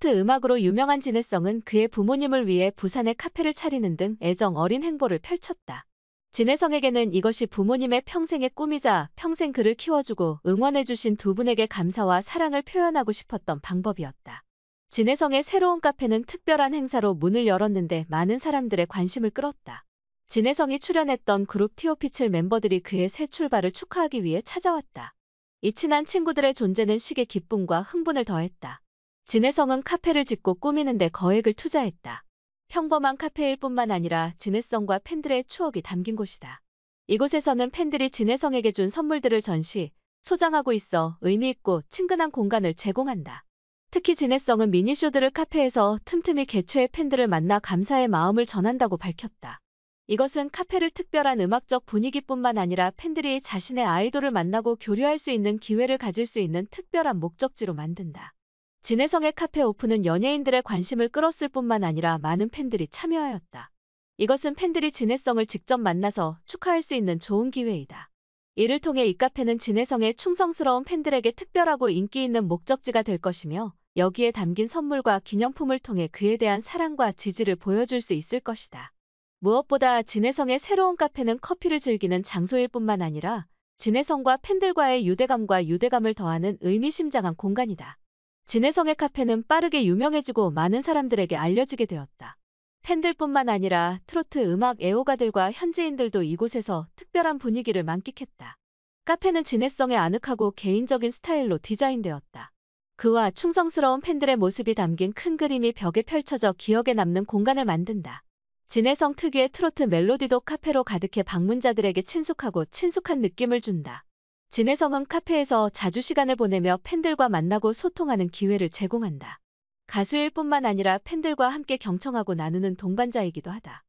소프트 음악으로 유명한 진혜성은 그의 부모님을 위해 부산에 카페를 차리는 등 애정 어린 행보를 펼쳤다. 진혜성에게는 이것이 부모님의 평생의 꿈이자 평생 그를 키워주고 응원해주신 두 분에게 감사와 사랑을 표현하고 싶었던 방법이었다. 진혜성의 새로운 카페는 특별한 행사로 문을 열었는데 많은 사람들의 관심을 끌었다. 진혜성이 출연했던 그룹 티오피칠 멤버들이 그의 새 출발을 축하하기 위해 찾아왔다. 이 친한 친구들의 존재는 식의 기쁨과 흥분을 더했다. 진혜성은 카페를 짓고 꾸미는데 거액을 투자했다. 평범한 카페일 뿐만 아니라 진혜성과 팬들의 추억이 담긴 곳이다. 이곳에서는 팬들이 진혜성에게준 선물들을 전시, 소장하고 있어 의미있고 친근한 공간을 제공한다. 특히 진혜성은 미니쇼들을 카페에서 틈틈이 개최해 팬들을 만나 감사의 마음을 전한다고 밝혔다. 이것은 카페를 특별한 음악적 분위기뿐만 아니라 팬들이 자신의 아이돌을 만나고 교류할 수 있는 기회를 가질 수 있는 특별한 목적지로 만든다. 진혜성의 카페 오픈은 연예인들의 관심을 끌었을 뿐만 아니라 많은 팬들이 참여하였다. 이것은 팬들이 진혜성을 직접 만나서 축하할 수 있는 좋은 기회이다. 이를 통해 이 카페는 진혜성의 충성스러운 팬들에게 특별하고 인기 있는 목적지가 될 것이며 여기에 담긴 선물과 기념품을 통해 그에 대한 사랑과 지지를 보여줄 수 있을 것이다. 무엇보다 진혜성의 새로운 카페는 커피를 즐기는 장소일 뿐만 아니라 진혜성과 팬들과의 유대감과 유대감을 더하는 의미심장한 공간이다. 진해성의 카페는 빠르게 유명해지고 많은 사람들에게 알려지게 되었다. 팬들뿐만 아니라 트로트 음악 애호가들과 현지인들도 이곳에서 특별한 분위기를 만끽했다. 카페는 진해성의 아늑하고 개인적인 스타일로 디자인되었다. 그와 충성스러운 팬들의 모습이 담긴 큰 그림이 벽에 펼쳐져 기억에 남는 공간을 만든다. 진해성 특유의 트로트 멜로디도 카페로 가득해 방문자들에게 친숙하고 친숙한 느낌을 준다. 진해성은 카페에서 자주 시간을 보내며 팬들과 만나고 소통하는 기회를 제공한다. 가수일 뿐만 아니라 팬들과 함께 경청하고 나누는 동반자이기도 하다.